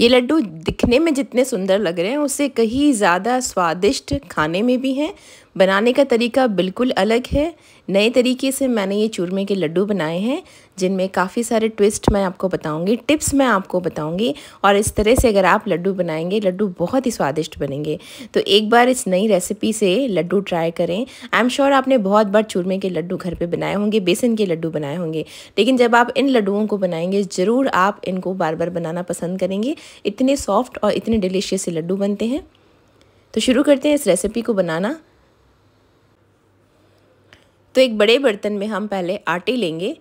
ये लड्डू दिखने में जितने सुंदर लग रहे हैं उससे कहीं ज़्यादा स्वादिष्ट खाने में भी हैं बनाने का तरीका बिल्कुल अलग है नए तरीके से मैंने ये चूरमे के लड्डू बनाए हैं जिनमें काफ़ी सारे ट्विस्ट मैं आपको बताऊंगी टिप्स मैं आपको बताऊंगी और इस तरह से अगर आप लड्डू बनाएंगे लड्डू बहुत ही स्वादिष्ट बनेंगे तो एक बार इस नई रेसिपी से लड्डू ट्राई करें आई एम श्योर आपने बहुत बार चूरमे के लड्डू घर पर बनाए होंगे बेसन के लड्डू बनाए होंगे लेकिन जब आप इन लड्डुओं को बनाएंगे ज़रूर आप इनको बार बार बनाना पसंद करेंगे इतने सॉफ्ट और इतने डिलीशियस से लड्डू बनते हैं तो शुरू करते हैं इस रेसिपी को बनाना तो एक बड़े बर्तन में हम पहले आटे लेंगे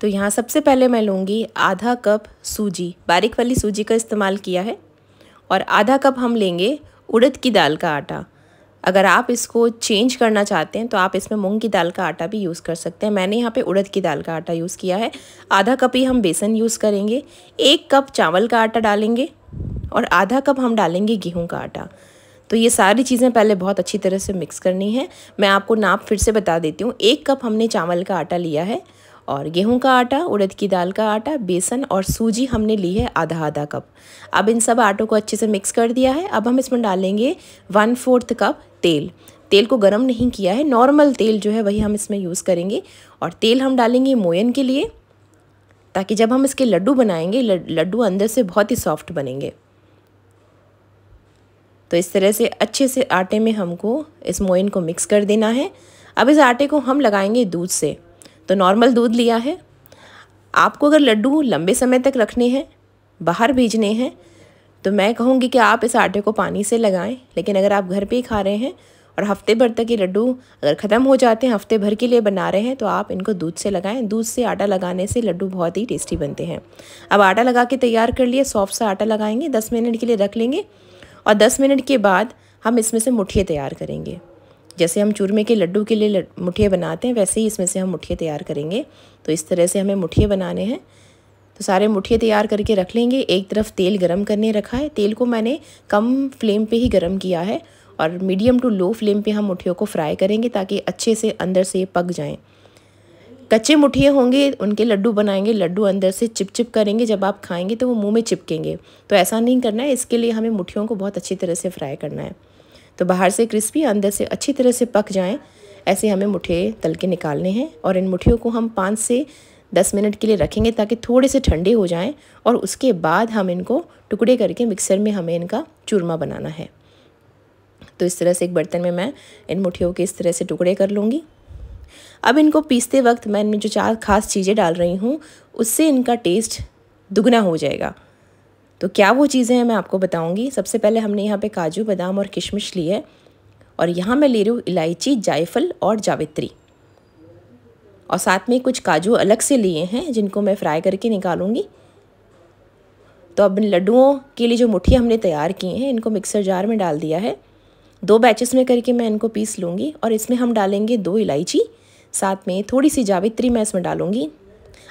तो यहाँ सबसे पहले मैं लूँगी आधा कप सूजी बारीक वाली सूजी का इस्तेमाल किया है और आधा कप हम लेंगे उड़द की दाल का आटा अगर आप इसको चेंज करना चाहते हैं तो आप इसमें मूंग की दाल का आटा भी यूज़ कर सकते हैं मैंने यहाँ पे उड़द की दाल का आटा यूज़ किया है आधा कप ही हम बेसन यूज़ करेंगे एक कप चावल का आटा डालेंगे और आधा कप हम डालेंगे गेहूँ का आटा तो ये सारी चीज़ें पहले बहुत अच्छी तरह से मिक्स करनी है मैं आपको नाप फिर से बता देती हूँ एक कप हमने चावल का आटा लिया है और गेहूं का आटा उड़द की दाल का आटा बेसन और सूजी हमने ली है आधा आधा कप अब इन सब आटों को अच्छे से मिक्स कर दिया है अब हम इसमें डालेंगे वन फोर्थ कप तेल तेल को गर्म नहीं किया है नॉर्मल तेल जो है वही हम इसमें यूज़ करेंगे और तेल हम डालेंगे मोयन के लिए ताकि जब हम इसके लड्डू बनाएंगे लड्डू अंदर से बहुत ही सॉफ्ट बनेंगे तो इस तरह से अच्छे से आटे में हमको इस मोइन को मिक्स कर देना है अब इस आटे को हम लगाएंगे दूध से तो नॉर्मल दूध लिया है आपको अगर लड्डू लंबे समय तक रखने हैं बाहर भेजने हैं तो मैं कहूँगी कि आप इस आटे को पानी से लगाएं लेकिन अगर आप घर पे ही खा रहे हैं और हफ्ते भर तक ये लड्डू अगर ख़त्म हो जाते हैं हफ्ते भर के लिए बना रहे हैं तो आप इनको दूध से लगाएं दूध से आटा लगाने से लड्डू बहुत ही टेस्टी बनते हैं अब आटा लगा के तैयार कर लिए सॉफ्ट सा आटा लगाएंगे दस मिनट के लिए रख लेंगे और 10 मिनट के बाद हम इसमें से मुठिए तैयार करेंगे जैसे हम चूरमे के लड्डू के लिए मुठिए बनाते हैं वैसे ही इसमें से हम मुठिए तैयार करेंगे तो इस तरह से हमें मुठिए बनाने हैं तो सारे मुठिए तैयार करके रख लेंगे एक तरफ तेल गरम करने रखा है तेल को मैंने कम फ्लेम पे ही गरम किया है और मीडियम टू लो फ्लेम पे हम मुठियों को फ्राई करेंगे ताकि अच्छे से अंदर से पक जाएँ कच्चे मुठिए होंगे उनके लड्डू बनाएंगे लड्डू अंदर से चिप चिप करेंगे जब आप खाएंगे तो वो मुंह में चिपकेंगे तो ऐसा नहीं करना है इसके लिए हमें मुठियों को बहुत अच्छी तरह से फ्राई करना है तो बाहर से क्रिस्पी अंदर से अच्छी तरह से पक जाएँ ऐसे हमें मुठिए तल के निकालने हैं और इन मुठियों को हम पाँच से दस मिनट के लिए रखेंगे ताकि थोड़े से ठंडे हो जाएँ और उसके बाद हम इनको टुकड़े करके मिक्सर में हमें इनका चूरमा बनाना है तो इस तरह से एक बर्तन में मैं इन मुठियों के इस तरह से टुकड़े कर लूँगी अब इनको पीसते वक्त मैं इनमें जो चार खास चीज़ें डाल रही हूँ उससे इनका टेस्ट दुगना हो जाएगा तो क्या वो चीज़ें हैं मैं आपको बताऊँगी सबसे पहले हमने यहाँ पर काजू बादाम और किशमिश ली है और यहाँ मैं ले रही हूँ इलायची जायफल और जावित्री और साथ में कुछ काजू अलग से लिए हैं जिनको मैं फ्राई करके निकालूंगी तो अब इन लड्डुओं के लिए जो मुठ्ठी हमने तैयार किए हैं इनको मिक्सर जार में डाल दिया है दो बैचेस में करके मैं इनको पीस लूँगी और इसमें हम डालेंगे दो इलायची साथ में थोड़ी सी जावित्री मैं इसमें डालूँगी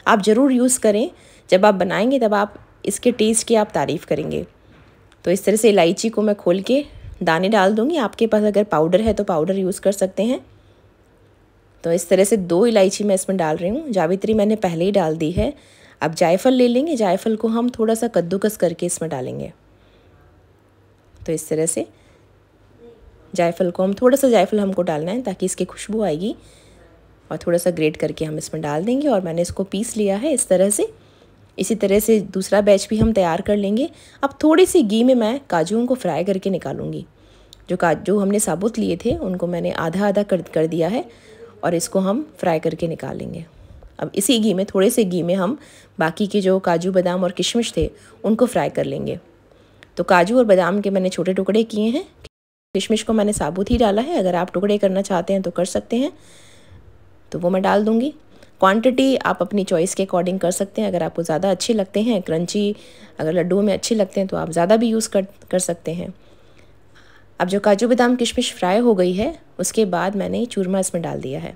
आप ज़रूर यूज़ करें जब आप बनाएंगे तब आप इसके टेस्ट की आप तारीफ़ करेंगे तो इस तरह से इलायची को मैं खोल के दाने डाल दूँगी आपके पास अगर पाउडर है तो पाउडर यूज़ कर सकते हैं तो इस तरह से दो इलायची मैं इसमें डाल रही हूँ जावित्री मैंने पहले ही डाल दी है अब जायफल ले लेंगे जायफल को हम थोड़ा सा कद्दूकस करके इसमें डालेंगे तो इस तरह से जायफल को हम थोड़ा सा जायफल हमको डालना है ताकि इसकी खुशबू आएगी और थोड़ा सा ग्रेट करके हम इसमें डाल देंगे और मैंने इसको पीस लिया है इस तरह से इसी तरह से दूसरा बैच भी हम तैयार कर लेंगे अब थोड़ी सी घी में मैं काजुओं को फ्राई करके निकालूंगी जो काजू हमने साबुत लिए थे उनको मैंने आधा आधा कर कर दिया है और इसको हम फ्राई करके निकालेंगे अब इसी घी में थोड़े से घी में हम बाकी के जो काजू बादाम और किशमिश थे उनको फ्राई कर लेंगे तो काजू और बादाम के मैंने छोटे टुकड़े किए हैं किशमिश को मैंने साबुत ही डाला है अगर आप टुकड़े करना चाहते हैं तो कर सकते हैं तो वो मैं डाल दूँगी क्वांटिटी आप अपनी चॉइस के अकॉर्डिंग कर सकते हैं अगर आपको ज़्यादा अच्छे लगते हैं क्रंची अगर लड्डू में अच्छे लगते हैं तो आप ज़्यादा भी यूज़ कर कर सकते हैं अब जो काजू बादाम किशमिश फ्राई हो गई है उसके बाद मैंने चूरमा इसमें डाल दिया है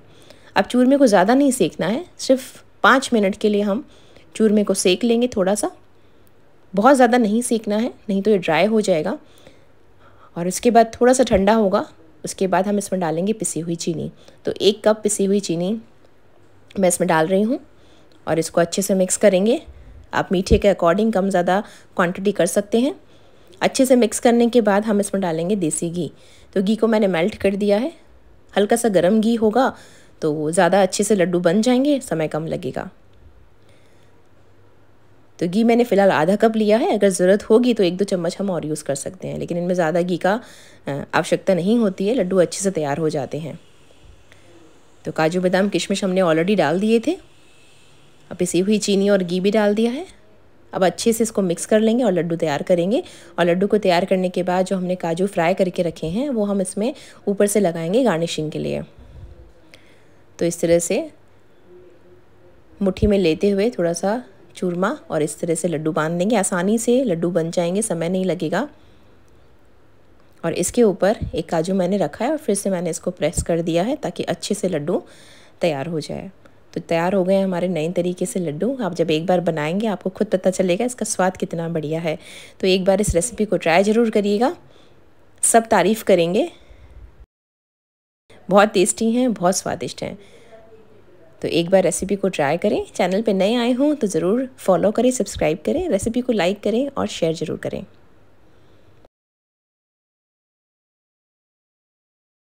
अब चूरमे को ज़्यादा नहीं सेकना है सिर्फ पाँच मिनट के लिए हम चूरमे को सेक लेंगे थोड़ा सा बहुत ज़्यादा नहीं सेकना है नहीं तो ये ड्राई हो जाएगा और इसके बाद थोड़ा सा ठंडा होगा उसके बाद हम इसमें डालेंगे पिसी हुई चीनी तो एक कप पिसी हुई चीनी मैं इसमें डाल रही हूँ और इसको अच्छे से मिक्स करेंगे आप मीठे के अकॉर्डिंग कम ज़्यादा क्वांटिटी कर सकते हैं अच्छे से मिक्स करने के बाद हम इसमें डालेंगे देसी घी तो घी को मैंने मेल्ट कर दिया है हल्का सा गर्म घी होगा तो ज़्यादा अच्छे से लड्डू बन जाएंगे समय कम लगेगा तो घी मैंने फ़िलहाल आधा कप लिया है अगर ज़रूरत होगी तो एक दो चम्मच हम और यूज़ कर सकते हैं लेकिन इनमें ज़्यादा घी का आवश्यकता नहीं होती है लड्डू अच्छे से तैयार हो जाते हैं तो काजू बादाम किशमिश हमने ऑलरेडी डाल दिए थे अब पिसी हुई चीनी और घी भी डाल दिया है अब अच्छे से इसको मिक्स कर लेंगे और लड्डू तैयार करेंगे और लड्डू को तैयार करने के बाद जो हमने काजू फ्राई करके रखे हैं वो हम इसमें ऊपर से लगाएंगे गार्निशिंग के लिए तो इस तरह से मुट्ठी में लेते हुए थोड़ा सा चूरमा और इस तरह से लड्डू बांध देंगे आसानी से लड्डू बन जाएंगे समय नहीं लगेगा और इसके ऊपर एक काजू मैंने रखा है और फिर से मैंने इसको प्रेस कर दिया है ताकि अच्छे से लड्डू तैयार हो जाए तो तैयार हो गए हमारे नए तरीके से लड्डू आप जब एक बार बनाएंगे आपको खुद पता चलेगा इसका स्वाद कितना बढ़िया है तो एक बार इस रेसिपी को ट्राई ज़रूर करिएगा सब तारीफ़ करेंगे बहुत टेस्टी हैं बहुत स्वादिष्ट हैं तो एक बार रेसिपी को ट्राई करें चैनल पे नए आए हों तो ज़रूर फॉलो करें सब्सक्राइब करें रेसिपी को लाइक करें और शेयर ज़रूर करें